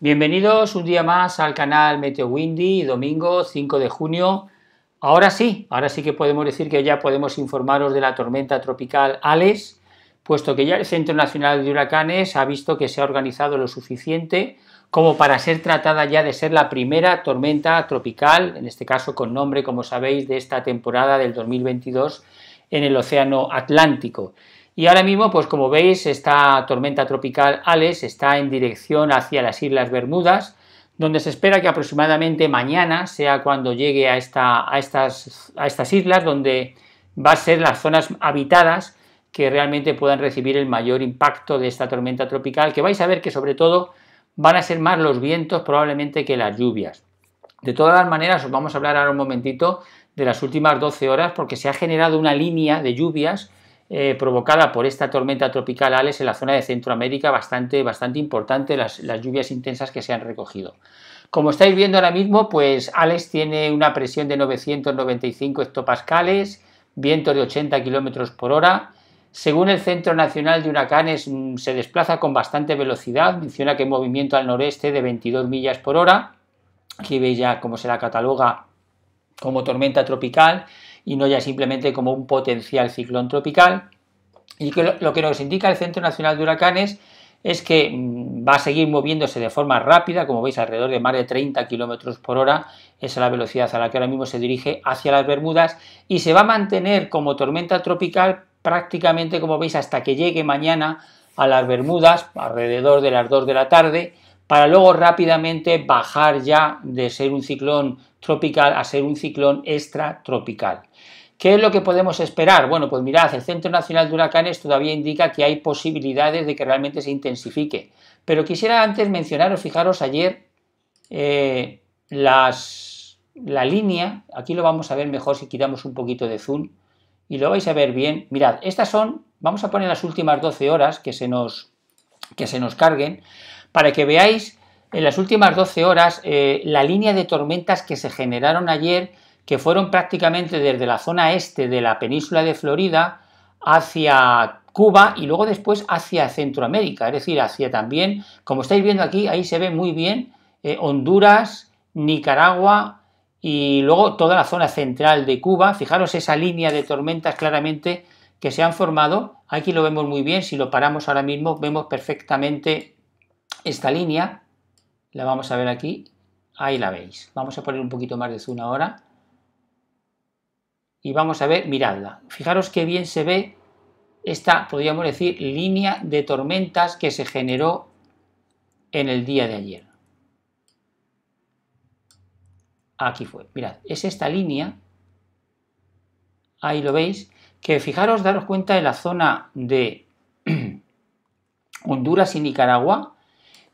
Bienvenidos un día más al canal Meteo Windy, domingo 5 de junio. Ahora sí, ahora sí que podemos decir que ya podemos informaros de la tormenta tropical Ales, puesto que ya el Centro Nacional de Huracanes ha visto que se ha organizado lo suficiente como para ser tratada ya de ser la primera tormenta tropical, en este caso con nombre, como sabéis, de esta temporada del 2022 en el Océano Atlántico. Y ahora mismo, pues como veis, esta tormenta tropical Alex está en dirección hacia las Islas Bermudas, donde se espera que aproximadamente mañana sea cuando llegue a, estas, a estas islas, donde va a ser las zonas habitadas que realmente puedan recibir el mayor impacto de esta tormenta tropical, que vais a ver que sobre todo van a ser más los vientos probablemente que las lluvias. De todas las maneras, os vamos a hablar ahora un momentito de las últimas 12 horas, porque se ha generado una línea de lluvias eh, provocada por esta tormenta tropical Alex en la zona de Centroamérica bastante, bastante importante, las, lluvias intensas que se han recogido. Como estáis viendo ahora mismo, pues Alex tiene una presión de 995 hectopascales, viento de 80 kilómetros por hora. Según el Centro Nacional de Huracanes, mm, se desplaza con bastante velocidad, menciona que movimiento al noreste de 22 millas por hora, aquí veis ya cómo se la cataloga como tormenta tropical y no ya simplemente como un potencial ciclón tropical. Y que lo que nos indica el Centro Nacional de Huracanes es que mm, va a seguir moviéndose de forma rápida, como veis, alrededor de más de 30 kilómetros por hora, esa es la velocidad a la que ahora mismo se dirige hacia las Bermudas, y se va a mantener como tormenta tropical prácticamente, como veis, hasta que llegue mañana a las Bermudas, alrededor de las 2 de la tarde, para luego rápidamente bajar ya de ser un ciclón tropical a ser un ciclón extratropical. ¿Qué es lo que podemos esperar? Bueno, pues mirad, el Centro Nacional de Huracanes todavía indica que hay posibilidades de que realmente se intensifique. Pero quisiera antes mencionaros, fijaros ayer, eh, la línea, aquí lo vamos a ver mejor si quitamos un poquito de zoom y lo vais a ver bien. Mirad, estas son, vamos a poner las últimas 12 horas que se nos, que se nos carguen para que veáis en las últimas 12 horas eh, la línea de tormentas que se generaron ayer, que fueron prácticamente desde la zona este de la península de Florida hacia Cuba y luego después hacia Centroamérica, es decir, hacia también, como estáis viendo aquí, ahí se ve muy bien eh, Honduras, Nicaragua y luego toda la zona central de Cuba. Fijaros esa línea de tormentas claramente que se han formado. Aquí lo vemos muy bien, si lo paramos ahora mismo vemos perfectamente esta línea la vamos a ver aquí, ahí la veis. Vamos a poner un poquito más de zoom ahora y vamos a ver, miradla. Fijaros qué bien se ve esta, podríamos decir, línea de tormentas que se generó en el día de ayer. Aquí fue, mirad, es esta línea, ahí lo veis, que fijaros, daros cuenta de la zona de Honduras y Nicaragua,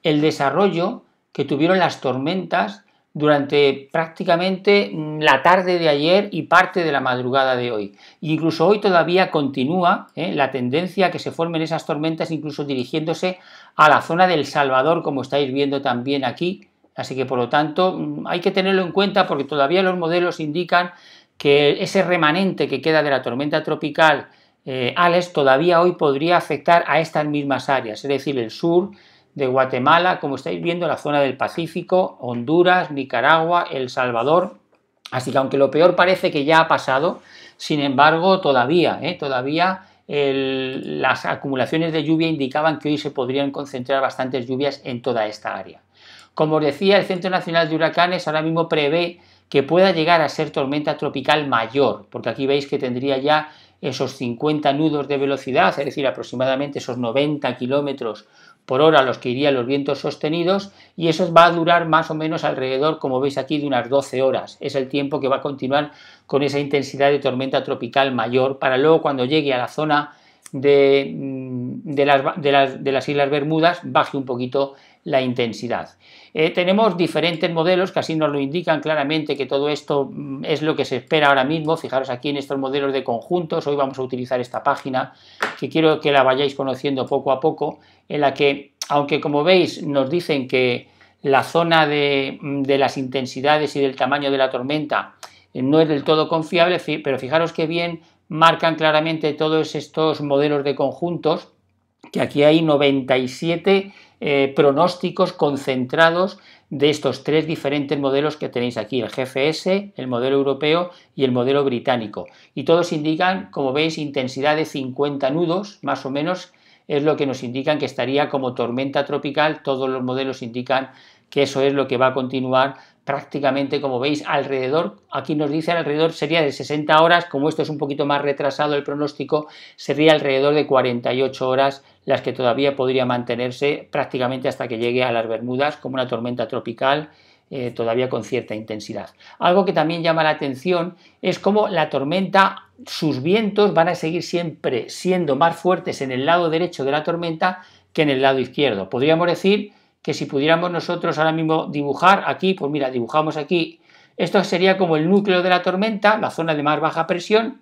el desarrollo que tuvieron las tormentas durante prácticamente mm, la tarde de ayer y parte de la madrugada de hoy. Incluso hoy todavía continúa ¿eh? la tendencia a que se formen esas tormentas, incluso dirigiéndose a la zona del Salvador, como estáis viendo también aquí. Así que por lo tanto mm, hay que tenerlo en cuenta porque todavía los modelos indican que ese remanente que queda de la tormenta tropical eh, Alex todavía hoy podría afectar a estas mismas áreas, es decir, el sur, de Guatemala, como estáis viendo, la zona del Pacífico, Honduras, Nicaragua, El Salvador. Así que aunque lo peor parece que ya ha pasado, sin embargo, todavía, ¿eh? todavía las acumulaciones de lluvia indicaban que hoy se podrían concentrar bastantes lluvias en toda esta área. Como os decía, el Centro Nacional de Huracanes ahora mismo prevé que pueda llegar a ser tormenta tropical mayor, porque aquí veis que tendría ya esos 50 nudos de velocidad, es decir, aproximadamente esos 90 kilómetros por hora los que irían los vientos sostenidos y eso va a durar más o menos alrededor, como veis aquí, de unas 12 horas. Es el tiempo que va a continuar con esa intensidad de tormenta tropical mayor para luego cuando llegue a la zona Mm, de, las, de, las, Islas Bermudas baje un poquito la intensidad. Eh, tenemos diferentes modelos que así nos lo indican claramente que todo esto mm, es lo que se espera ahora mismo. Fijaros aquí en estos modelos de conjuntos. Hoy vamos a utilizar esta página que quiero que la vayáis conociendo poco a poco, en la que, aunque como veis nos dicen que la zona de, mm, de las intensidades y del tamaño de la tormenta eh, no es del todo confiable, pero fijaros que bien marcan claramente todos estos modelos de conjuntos, que aquí hay 97 eh, pronósticos concentrados de estos tres diferentes modelos que tenéis aquí, el GFS, el modelo europeo y el modelo británico. Y todos indican, como veis, intensidad de 50 nudos, más o menos, es lo que nos indican que estaría como tormenta tropical, todos los modelos indican que eso es lo que va a continuar prácticamente, como veis, alrededor, aquí nos dice alrededor sería de 60 horas, como esto es un poquito más retrasado el pronóstico, sería alrededor de 48 horas las que todavía podría mantenerse prácticamente hasta que llegue a las Bermudas como una tormenta tropical. Eh, todavía con cierta intensidad. Algo que también llama la atención es como la tormenta, sus vientos van a seguir siempre siendo más fuertes en el lado derecho de la tormenta que en el lado izquierdo. Podríamos decir que si pudiéramos nosotros ahora mismo dibujar aquí, pues mira, dibujamos aquí, esto sería como el núcleo de la tormenta, la zona de más baja presión,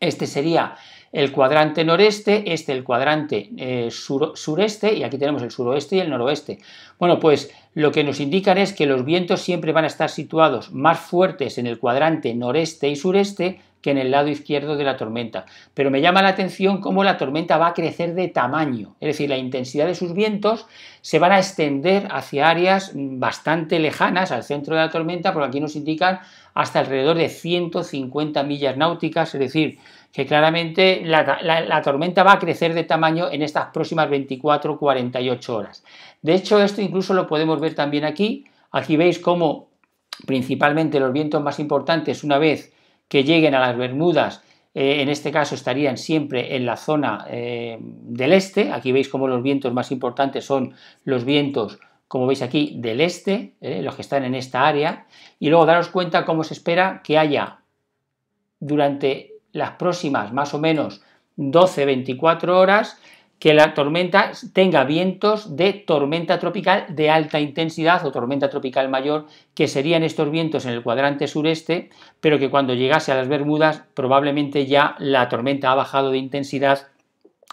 este sería el cuadrante noreste, este el cuadrante eh, sureste y aquí tenemos el suroeste y el noroeste. Bueno, pues lo que nos indican es que los vientos siempre van a estar situados más fuertes en el cuadrante noreste y sureste que en el lado izquierdo de la tormenta. Pero me llama la atención cómo la tormenta va a crecer de tamaño, es decir, la intensidad de sus vientos se van a extender hacia áreas bastante lejanas al centro de la tormenta, porque aquí nos indican hasta alrededor de 150 millas náuticas, es decir, que claramente la, tormenta va a crecer de tamaño en estas próximas 24-48 horas. De hecho, esto incluso lo podemos ver también aquí. Aquí veis cómo principalmente los vientos más importantes, una vez que lleguen a las Bermudas, eh, en este caso estarían siempre en la zona eh, del este. Aquí veis cómo los vientos más importantes son los vientos, como veis aquí, del este, eh, los que están en esta área. Y luego daros cuenta cómo se espera que haya durante las próximas más o menos 12-24 horas que la tormenta tenga vientos de tormenta tropical de alta intensidad o tormenta tropical mayor, que serían estos vientos en el cuadrante sureste, pero que cuando llegase a las Bermudas probablemente ya la tormenta ha bajado de intensidad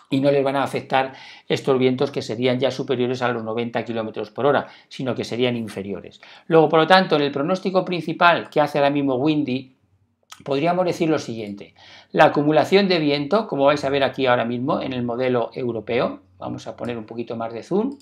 y no les van a afectar estos vientos que serían ya superiores a los 90 km por hora, sino que serían inferiores. Luego, por lo tanto, en el pronóstico principal que hace ahora mismo Windy, podríamos decir lo siguiente. La acumulación de viento, como vais a ver aquí ahora mismo en el modelo europeo, vamos a poner un poquito más de zoom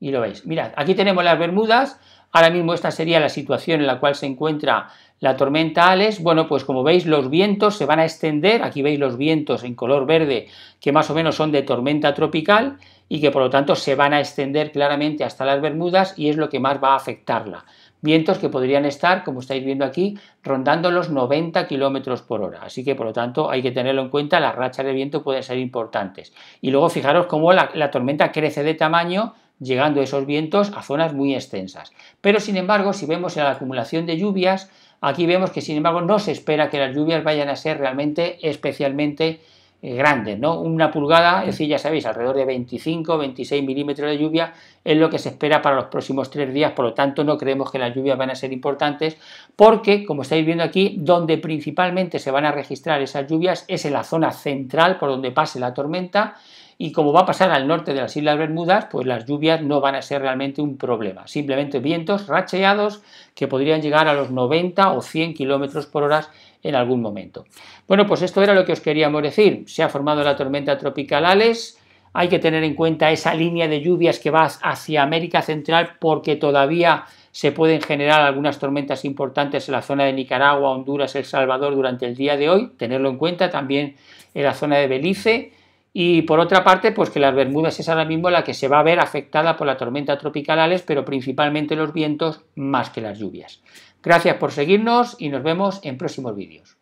y lo veis. Mirad, aquí tenemos las Bermudas, ahora mismo esta sería la situación en la cual se encuentra la tormenta Ales. Bueno, pues como veis los vientos se van a extender, aquí veis los vientos en color verde que más o menos son de tormenta tropical y que por lo tanto se van a extender claramente hasta las Bermudas y es lo que más va a afectarla vientos que podrían estar, como estáis viendo aquí, rondando los 90 km por hora. Así que, por lo tanto, hay que tenerlo en cuenta, las rachas de viento pueden ser importantes. Y luego fijaros cómo la, tormenta crece de tamaño llegando esos vientos a zonas muy extensas. Pero, sin embargo, si vemos la acumulación de lluvias, aquí vemos que, sin embargo, no se espera que las lluvias vayan a ser realmente especialmente eh, grandes, ¿no? Una pulgada, es decir, ya sabéis, alrededor de 25, 26 milímetros de lluvia es lo que se espera para los próximos tres días, por lo tanto no creemos que las lluvias van a ser importantes porque, como estáis viendo aquí, donde principalmente se van a registrar esas lluvias es en la zona central por donde pase la tormenta y como va a pasar al norte de las Islas Bermudas, pues las lluvias no van a ser realmente un problema, simplemente vientos racheados que podrían llegar a los 90 o 100 kilómetros por hora en algún momento. Bueno, pues esto era lo que os queríamos decir. Se ha formado la tormenta tropical ales Hay que tener en cuenta esa línea de lluvias que va hacia América Central porque todavía se pueden generar algunas tormentas importantes en la zona de Nicaragua, Honduras, El Salvador durante el día de hoy. Tenerlo en cuenta también en la zona de Belice. Y por otra parte, pues que las Bermudas es ahora mismo la que se va a ver afectada por la tormenta tropical ales pero principalmente los vientos más que las lluvias. Gracias por seguirnos y nos vemos en próximos vídeos.